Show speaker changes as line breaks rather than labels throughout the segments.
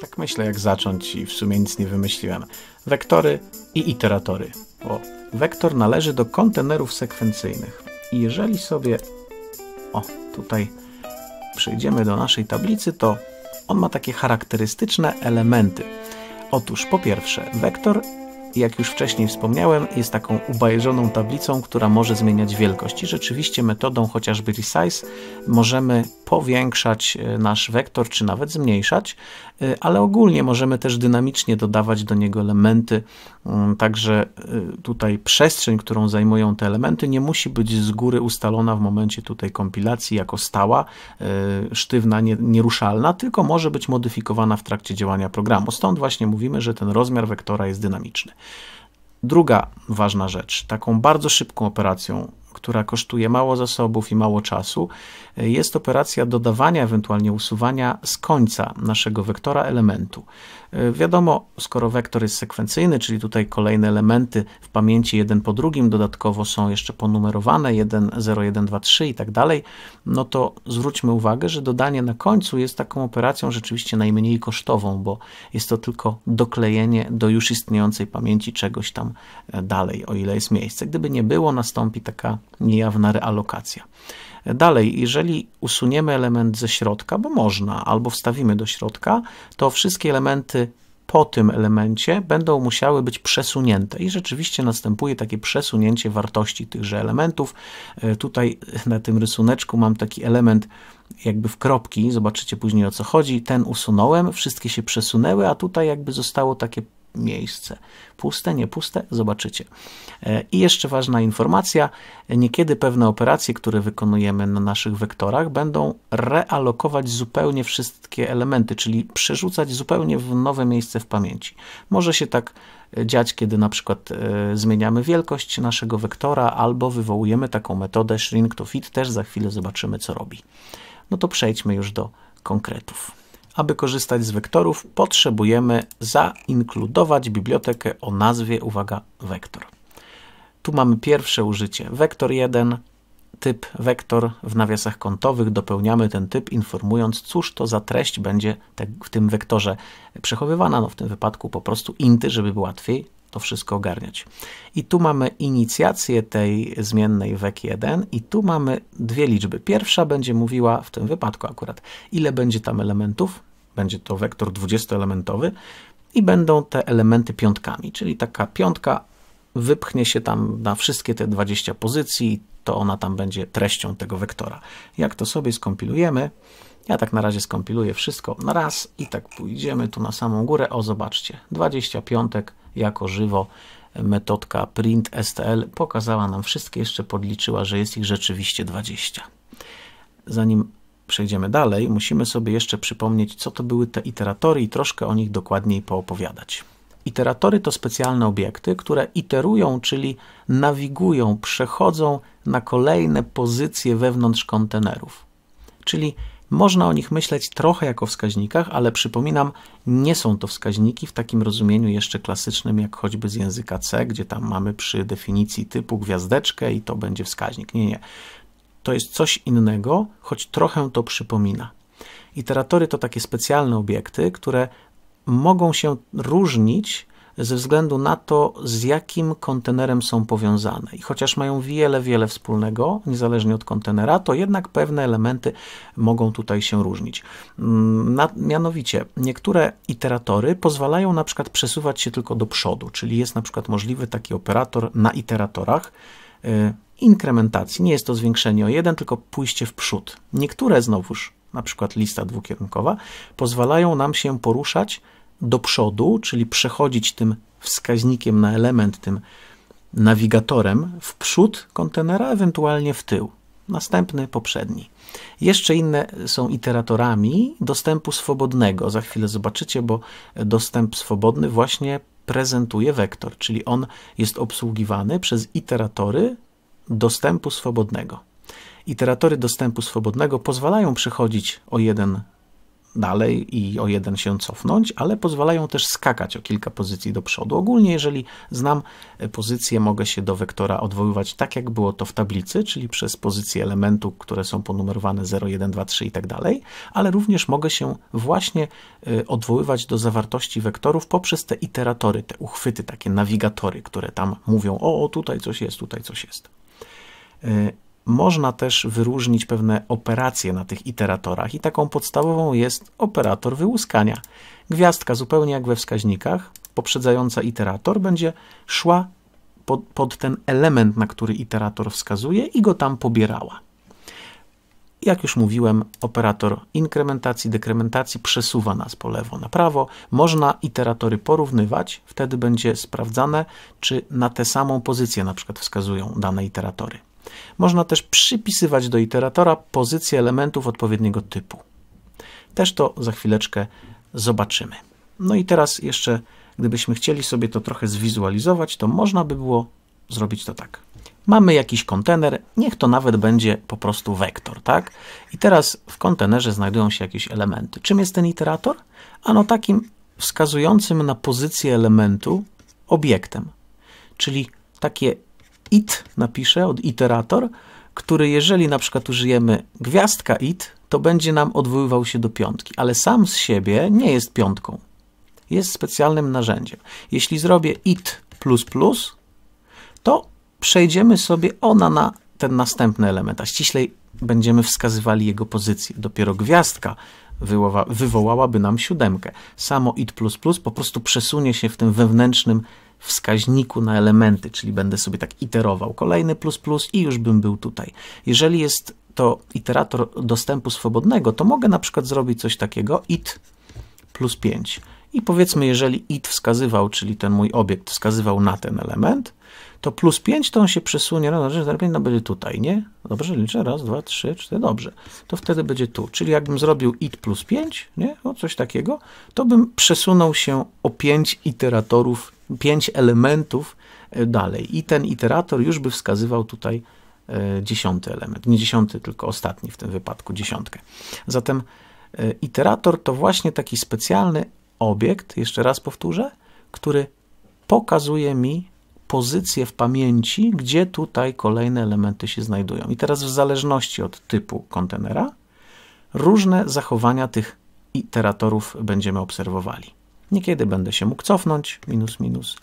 Tak myślę, jak zacząć i w sumie nic nie wymyśliłem. Wektory i iteratory. O, wektor należy do kontenerów sekwencyjnych. I jeżeli sobie, o, tutaj przejdziemy do naszej tablicy, to on ma takie charakterystyczne elementy. Otóż po pierwsze, wektor, jak już wcześniej wspomniałem, jest taką ubajeżoną tablicą, która może zmieniać wielkość. I rzeczywiście metodą chociażby resize możemy powiększać e, nasz wektor, czy nawet zmniejszać, e, ale ogólnie możemy też dynamicznie dodawać do niego elementy, mm, także e, tutaj przestrzeń, którą zajmują te elementy, nie musi być z góry ustalona w momencie tutaj kompilacji jako stała, sztywna, nieruszalna, tylko może być modyfikowana w trakcie działania programu. Stąd właśnie mówimy, że ten rozmiar wektora jest dynamiczny. Druga ważna rzecz, taką bardzo szybką operacją która kosztuje mało zasobów i mało czasu, jest operacja dodawania, ewentualnie usuwania z końca naszego wektora elementu. E, wiadomo, skoro wektor jest sekwencyjny, czyli tutaj kolejne elementy w pamięci jeden po drugim, dodatkowo są jeszcze ponumerowane 1, 0, 1, 2, 3 i tak dalej, no to zwróćmy uwagę, że dodanie na końcu jest taką operacją rzeczywiście najmniej kosztową, bo jest to tylko doklejenie do już istniejącej pamięci czegoś tam e, dalej, o ile jest miejsce. Gdyby nie było, nastąpi taka niejawna realokacja. Dalej, jeżeli usuniemy element ze środka, bo można, albo wstawimy do środka, to wszystkie elementy po tym elemencie będą musiały być przesunięte i rzeczywiście następuje takie przesunięcie wartości tychże elementów. E, tutaj na tym rysuneczku mam taki element jakby w kropki, zobaczycie później o co chodzi. Ten usunąłem, wszystkie się przesunęły, a tutaj jakby zostało takie miejsce. Puste, nie puste zobaczycie. E, I jeszcze ważna informacja, niekiedy pewne operacje, które wykonujemy na naszych wektorach, będą realokować zupełnie wszystkie elementy, czyli przerzucać zupełnie w nowe miejsce w pamięci. Może się tak e, dziać, kiedy na przykład e, zmieniamy wielkość naszego wektora albo wywołujemy taką metodę shrink to fit, też za chwilę zobaczymy co robi. No to przejdźmy już do konkretów. Aby korzystać z wektorów, potrzebujemy zainkludować bibliotekę o nazwie, uwaga, wektor. Tu mamy pierwsze użycie, wektor 1, typ wektor w nawiasach kątowych, dopełniamy ten typ informując, cóż to za treść będzie w tym wektorze przechowywana, no w tym wypadku po prostu inty, żeby było łatwiej to wszystko ogarniać. I tu mamy inicjację tej zmiennej wek1 i tu mamy dwie liczby. Pierwsza będzie mówiła, w tym wypadku akurat, ile będzie tam elementów, będzie to wektor 20-elementowy i będą te elementy piątkami, czyli taka piątka wypchnie się tam na wszystkie te 20 pozycji, to ona tam będzie treścią tego wektora. Jak to sobie skompilujemy? Ja tak na razie skompiluję wszystko na raz i tak pójdziemy tu na samą górę. O, zobaczcie, 25 piątek jako żywo metodka print STL pokazała nam wszystkie, jeszcze podliczyła, że jest ich rzeczywiście 20. Zanim przejdziemy dalej, musimy sobie jeszcze przypomnieć, co to były te iteratory i troszkę o nich dokładniej poopowiadać. Iteratory to specjalne obiekty, które iterują, czyli nawigują, przechodzą na kolejne pozycje wewnątrz kontenerów. Czyli można o nich myśleć trochę jako wskaźnikach, ale przypominam, nie są to wskaźniki w takim rozumieniu jeszcze klasycznym, jak choćby z języka C, gdzie tam mamy przy definicji typu gwiazdeczkę i to będzie wskaźnik. Nie, nie to jest coś innego, choć trochę to przypomina. Iteratory to takie specjalne obiekty, które mogą się różnić ze względu na to, z jakim kontenerem są powiązane. I chociaż mają wiele, wiele wspólnego, niezależnie od kontenera, to jednak pewne elementy mogą tutaj się różnić. Mm, na, mianowicie, niektóre iteratory pozwalają na przykład przesuwać się tylko do przodu, czyli jest na przykład możliwy taki operator na iteratorach, y, inkrementacji. Nie jest to zwiększenie o jeden, tylko pójście w przód. Niektóre znowuż, na przykład lista dwukierunkowa, pozwalają nam się poruszać do przodu, czyli przechodzić tym wskaźnikiem na element, tym nawigatorem w przód kontenera, ewentualnie w tył. Następny, poprzedni. Jeszcze inne są iteratorami dostępu swobodnego. Za chwilę zobaczycie, bo dostęp swobodny właśnie prezentuje wektor, czyli on jest obsługiwany przez iteratory dostępu swobodnego. Iteratory dostępu swobodnego pozwalają przechodzić o jeden dalej i o jeden się cofnąć, ale pozwalają też skakać o kilka pozycji do przodu. Ogólnie, jeżeli znam e, pozycję, mogę się do wektora odwoływać tak, jak było to w tablicy, czyli przez pozycje elementu, które są ponumerowane 0, 1, 2, 3 i tak dalej, ale również mogę się właśnie e, odwoływać do zawartości wektorów poprzez te iteratory, te uchwyty, takie nawigatory, które tam mówią, o, o tutaj coś jest, tutaj coś jest. Y, można też wyróżnić pewne operacje na tych iteratorach i taką podstawową jest operator wyłuskania. Gwiazdka, zupełnie jak we wskaźnikach, poprzedzająca iterator będzie szła pod, pod ten element, na który iterator wskazuje i go tam pobierała. Jak już mówiłem, operator inkrementacji, dekrementacji przesuwa nas po lewo na prawo. Można iteratory porównywać, wtedy będzie sprawdzane, czy na tę samą pozycję na przykład wskazują dane iteratory. Można też przypisywać do iteratora pozycję elementów odpowiedniego typu. Też to za chwileczkę zobaczymy. No i teraz jeszcze, gdybyśmy chcieli sobie to trochę zwizualizować, to można by było zrobić to tak. Mamy jakiś kontener, niech to nawet będzie po prostu wektor, tak? I teraz w kontenerze znajdują się jakieś elementy. Czym jest ten iterator? Ano takim wskazującym na pozycję elementu obiektem, czyli takie it napiszę, od iterator, który jeżeli na przykład użyjemy gwiazdka it, to będzie nam odwoływał się do piątki, ale sam z siebie nie jest piątką. Jest specjalnym narzędziem. Jeśli zrobię it to przejdziemy sobie ona na ten następny element, a ściślej będziemy wskazywali jego pozycję. Dopiero gwiazdka wywoła, wywołałaby nam siódemkę. Samo it++ po prostu przesunie się w tym wewnętrznym wskaźniku na elementy, czyli będę sobie tak iterował kolejny plus plus i już bym był tutaj. Jeżeli jest to iterator dostępu swobodnego, to mogę na przykład zrobić coś takiego it plus 5. I powiedzmy, jeżeli it wskazywał, czyli ten mój obiekt wskazywał na ten element, to plus 5 to on się przesunie, no dobrze, zaraz tak, no będzie tutaj, nie? Dobrze, liczę, raz, dwa, trzy, cztery, dobrze. To wtedy będzie tu, czyli jakbym zrobił it plus 5, nie? O, coś takiego, to bym przesunął się o 5 iteratorów pięć elementów e, dalej. I ten iterator już by wskazywał tutaj e, dziesiąty element. Nie dziesiąty, tylko ostatni w tym wypadku, dziesiątkę. Zatem e, iterator to właśnie taki specjalny obiekt, jeszcze raz powtórzę, który pokazuje mi pozycję w pamięci, gdzie tutaj kolejne elementy się znajdują. I teraz w zależności od typu kontenera różne zachowania tych iteratorów będziemy obserwowali. Niekiedy będę się mógł cofnąć, minus, minus,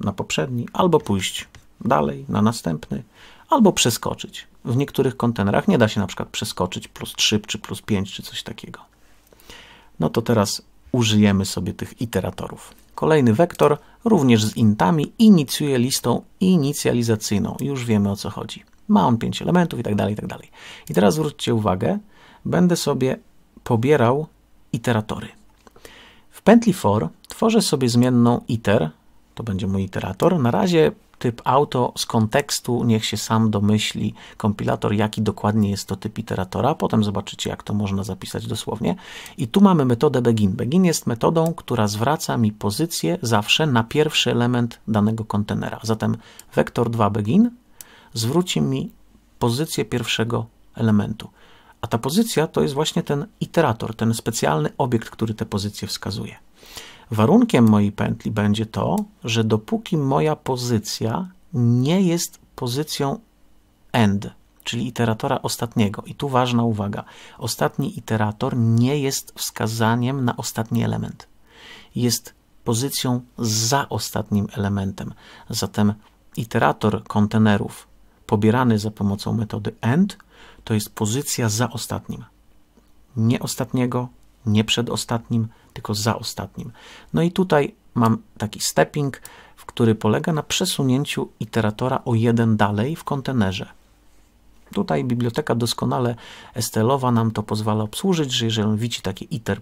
na poprzedni, albo pójść dalej, na następny, albo przeskoczyć. W niektórych kontenerach nie da się na przykład przeskoczyć plus 3, czy plus 5, czy coś takiego. No to teraz użyjemy sobie tych iteratorów. Kolejny wektor, również z intami, inicjuje listą inicjalizacyjną. Już wiemy o co chodzi. Ma on 5 elementów i tak dalej, i tak dalej. I teraz zwróćcie uwagę, będę sobie pobierał iteratory. W pętli for tworzę sobie zmienną iter, to będzie mój iterator. Na razie typ auto z kontekstu, niech się sam domyśli kompilator, jaki dokładnie jest to typ iteratora. Potem zobaczycie, jak to można zapisać dosłownie. I tu mamy metodę begin. Begin jest metodą, która zwraca mi pozycję zawsze na pierwszy element danego kontenera. Zatem wektor 2 begin zwróci mi pozycję pierwszego elementu. A ta pozycja to jest właśnie ten iterator, ten specjalny obiekt, który te pozycje wskazuje. Warunkiem mojej pętli będzie to, że dopóki moja pozycja nie jest pozycją end, czyli iteratora ostatniego. I tu ważna uwaga. Ostatni iterator nie jest wskazaniem na ostatni element. Jest pozycją za ostatnim elementem. Zatem iterator kontenerów pobierany za pomocą metody end to jest pozycja za ostatnim. Nie ostatniego, nie przedostatnim, tylko za ostatnim. No i tutaj mam taki stepping, w który polega na przesunięciu iteratora o jeden dalej w kontenerze. Tutaj biblioteka doskonale estelowa nam to pozwala obsłużyć, że jeżeli on widzi takie iter++,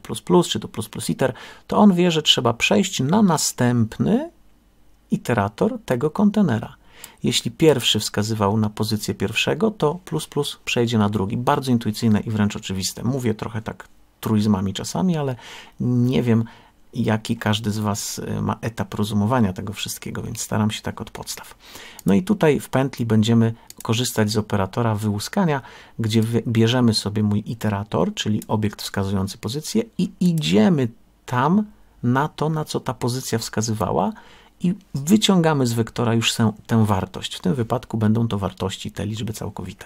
czy to plus plus iter, to on wie, że trzeba przejść na następny iterator tego kontenera. Jeśli pierwszy wskazywał na pozycję pierwszego, to plus plus przejdzie na drugi. Bardzo intuicyjne i wręcz oczywiste. Mówię trochę tak truizmami czasami, ale nie wiem, jaki każdy z Was y, ma etap rozumowania tego wszystkiego, więc staram się tak od podstaw. No i tutaj w pętli będziemy korzystać z operatora wyłuskania, gdzie bierzemy sobie mój iterator, czyli obiekt wskazujący pozycję i idziemy tam na to, na co ta pozycja wskazywała, i wyciągamy z wektora już tę wartość. W tym wypadku będą to wartości, te liczby całkowite.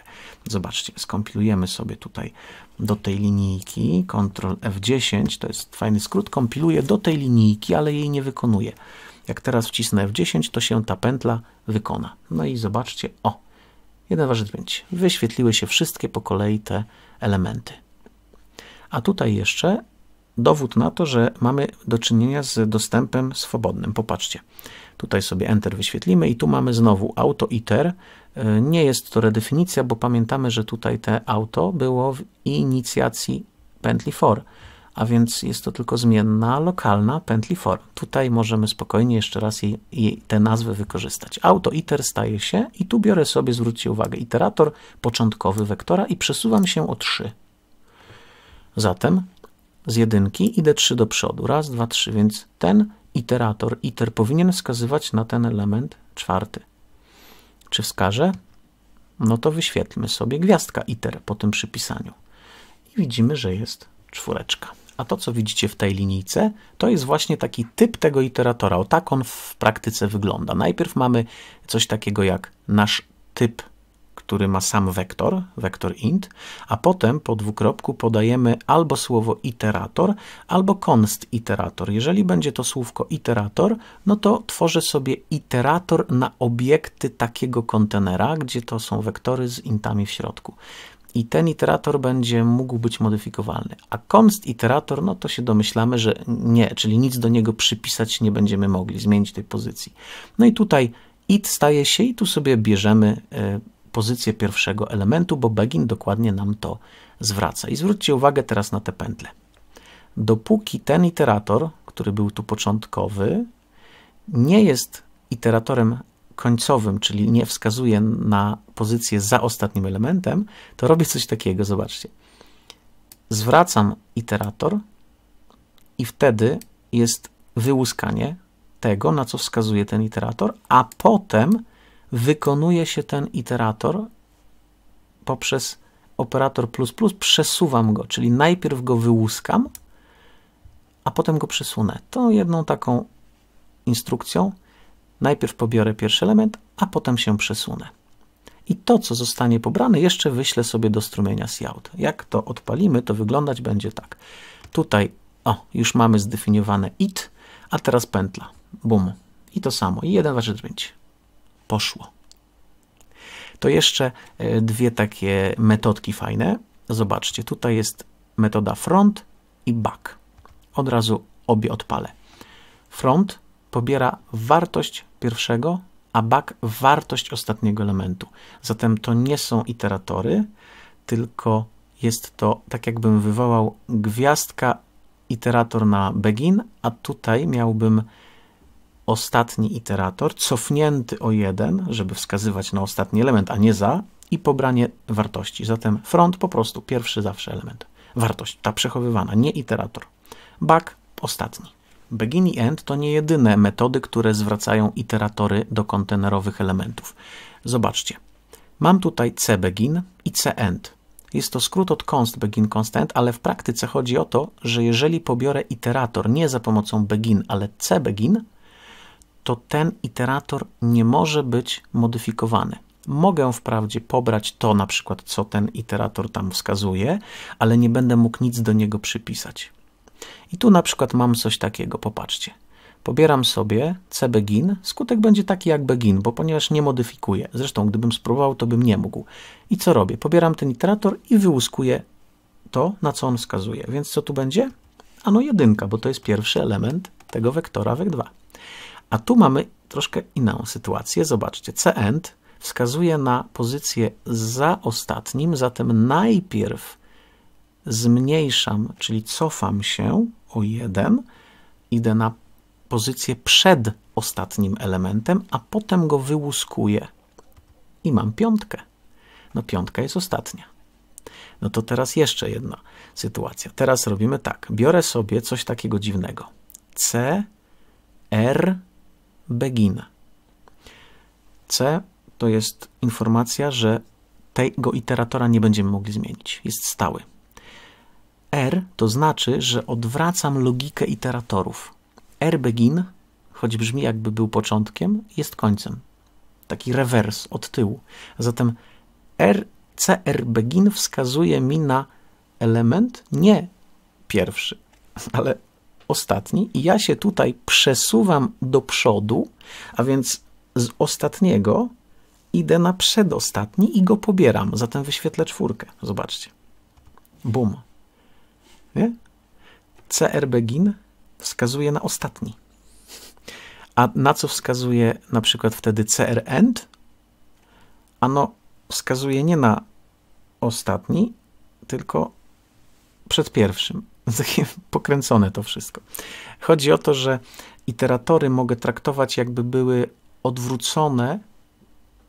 Zobaczcie, skompilujemy sobie tutaj do tej linijki, Ctrl F10, to jest fajny skrót, kompiluje do tej linijki, ale jej nie wykonuje Jak teraz wcisnę F10, to się ta pętla wykona. No i zobaczcie, o, jeden warzec będzie. Wyświetliły się wszystkie po kolei te elementy. A tutaj jeszcze dowód na to, że mamy do czynienia z dostępem swobodnym. Popatrzcie. Tutaj sobie Enter wyświetlimy i tu mamy znowu auto iter. E, nie jest to redefinicja, bo pamiętamy, że tutaj te auto było w inicjacji pętli for, a więc jest to tylko zmienna lokalna pętli for. Tutaj możemy spokojnie jeszcze raz jej, jej tę wykorzystać. Auto iter staje się i tu biorę sobie, zwróćcie uwagę, iterator początkowy wektora i przesuwam się o 3. Zatem z jedynki, idę 3 do przodu. Raz, dwa, trzy, więc ten iterator, iter powinien wskazywać na ten element czwarty. Czy wskaże? No to wyświetlmy sobie gwiazdka iter po tym przypisaniu. I widzimy, że jest czwóreczka. A to, co widzicie w tej linijce, to jest właśnie taki typ tego iteratora. O tak on w praktyce wygląda. Najpierw mamy coś takiego jak nasz typ który ma sam wektor, wektor int, a potem po dwukropku podajemy albo słowo iterator, albo const iterator. Jeżeli będzie to słówko iterator, no to tworzę sobie iterator na obiekty takiego kontenera, gdzie to są wektory z intami w środku i ten iterator będzie mógł być modyfikowalny. A const iterator, no to się domyślamy, że nie, czyli nic do niego przypisać nie będziemy mogli, zmienić tej pozycji. No i tutaj it staje się i tu sobie bierzemy e, pozycję pierwszego elementu, bo Begin dokładnie nam to zwraca. I zwróćcie uwagę teraz na te pętle. Dopóki ten iterator, który był tu początkowy, nie jest iteratorem końcowym, czyli nie wskazuje na pozycję za ostatnim elementem, to robię coś takiego, zobaczcie. Zwracam iterator i wtedy jest wyłuskanie tego, na co wskazuje ten iterator, a potem wykonuje się ten iterator poprzez operator plus plus, przesuwam go, czyli najpierw go wyłuskam, a potem go przesunę. Tą jedną taką instrukcją najpierw pobiorę pierwszy element, a potem się przesunę. I to, co zostanie pobrane, jeszcze wyślę sobie do strumienia Sjout. Jak to odpalimy, to wyglądać będzie tak. Tutaj, o, już mamy zdefiniowane it, a teraz pętla. Bum. I to samo. I 1, 2, 3, 5 poszło. To jeszcze e, dwie takie metodki fajne. Zobaczcie, tutaj jest metoda front i back. Od razu obie odpalę. Front pobiera wartość pierwszego, a back wartość ostatniego elementu. Zatem to nie są iteratory, tylko jest to tak jakbym wywołał gwiazdka iterator na begin, a tutaj miałbym ostatni iterator, cofnięty o jeden, żeby wskazywać na ostatni element, a nie za, i pobranie wartości. Zatem front po prostu pierwszy zawsze element. Wartość, ta przechowywana, nie iterator. Back ostatni. Begin i end to nie jedyne metody, które zwracają iteratory do kontenerowych elementów. Zobaczcie. Mam tutaj cbegin i cend. Jest to skrót od const begin const end, ale w praktyce chodzi o to, że jeżeli pobiorę iterator nie za pomocą begin, ale cbegin, to ten iterator nie może być modyfikowany. Mogę wprawdzie pobrać to na przykład, co ten iterator tam wskazuje, ale nie będę mógł nic do niego przypisać. I tu na przykład mam coś takiego, popatrzcie. Pobieram sobie cbegin, skutek będzie taki jak begin, bo ponieważ nie modyfikuję. Zresztą gdybym spróbował, to bym nie mógł. I co robię? Pobieram ten iterator i wyłuskuję to, na co on wskazuje. Więc co tu będzie? Ano jedynka, bo to jest pierwszy element tego wektora wek 2. A tu mamy troszkę inną sytuację. Zobaczcie, cend wskazuje na pozycję za ostatnim, zatem najpierw zmniejszam, czyli cofam się o 1, idę na pozycję przed ostatnim elementem, a potem go wyłuskuję i mam piątkę. No piątka jest ostatnia. No to teraz jeszcze jedna sytuacja. Teraz robimy tak. Biorę sobie coś takiego dziwnego. C, R, begin. C to jest informacja, że tego iteratora nie będziemy mogli zmienić. Jest stały. R to znaczy, że odwracam logikę iteratorów. R begin, choć brzmi jakby był początkiem, jest końcem. Taki rewers od tyłu. Zatem R, CR begin wskazuje mi na element nie pierwszy, ale ostatni i ja się tutaj przesuwam do przodu, a więc z ostatniego idę na przedostatni i go pobieram. Zatem wyświetlę czwórkę. Zobaczcie. Bum. Nie? CR begin wskazuje na ostatni. A na co wskazuje na przykład wtedy CR end? Ano wskazuje nie na ostatni, tylko przed pierwszym. takie pokręcone to wszystko. Chodzi o to, że iteratory mogę traktować jakby były odwrócone,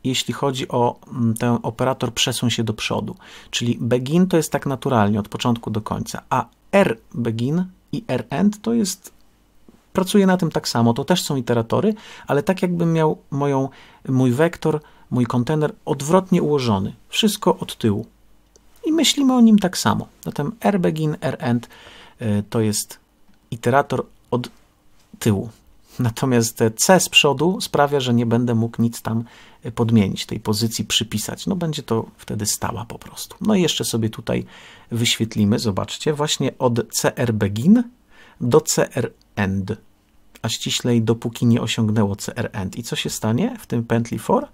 jeśli chodzi o mm, ten operator przesun się do przodu. Czyli begin to jest tak naturalnie od początku do końca, a r begin i r end to jest pracuję na tym tak samo, to też są iteratory, ale tak jakbym miał moją, mój wektor, mój kontener odwrotnie ułożony, wszystko od tyłu i myślimy o nim tak samo. Zatem rbegin, rend y, to jest iterator od tyłu. Natomiast C z przodu sprawia, że nie będę mógł nic tam y, podmienić, tej pozycji przypisać. No będzie to wtedy stała po prostu. No i jeszcze sobie tutaj wyświetlimy, zobaczcie, właśnie od CR begin do CR end, a ściślej dopóki nie osiągnęło CR end. I co się stanie w tym pętli for?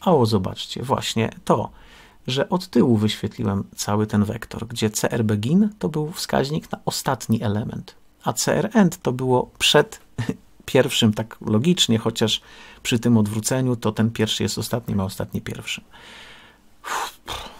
A o, zobaczcie, właśnie to że od tyłu wyświetliłem cały ten wektor, gdzie cr begin to był wskaźnik na ostatni element, a cr end to było przed pierwszym, tak logicznie, chociaż przy tym odwróceniu to ten pierwszy jest ostatnim, a ostatni pierwszym. Uff,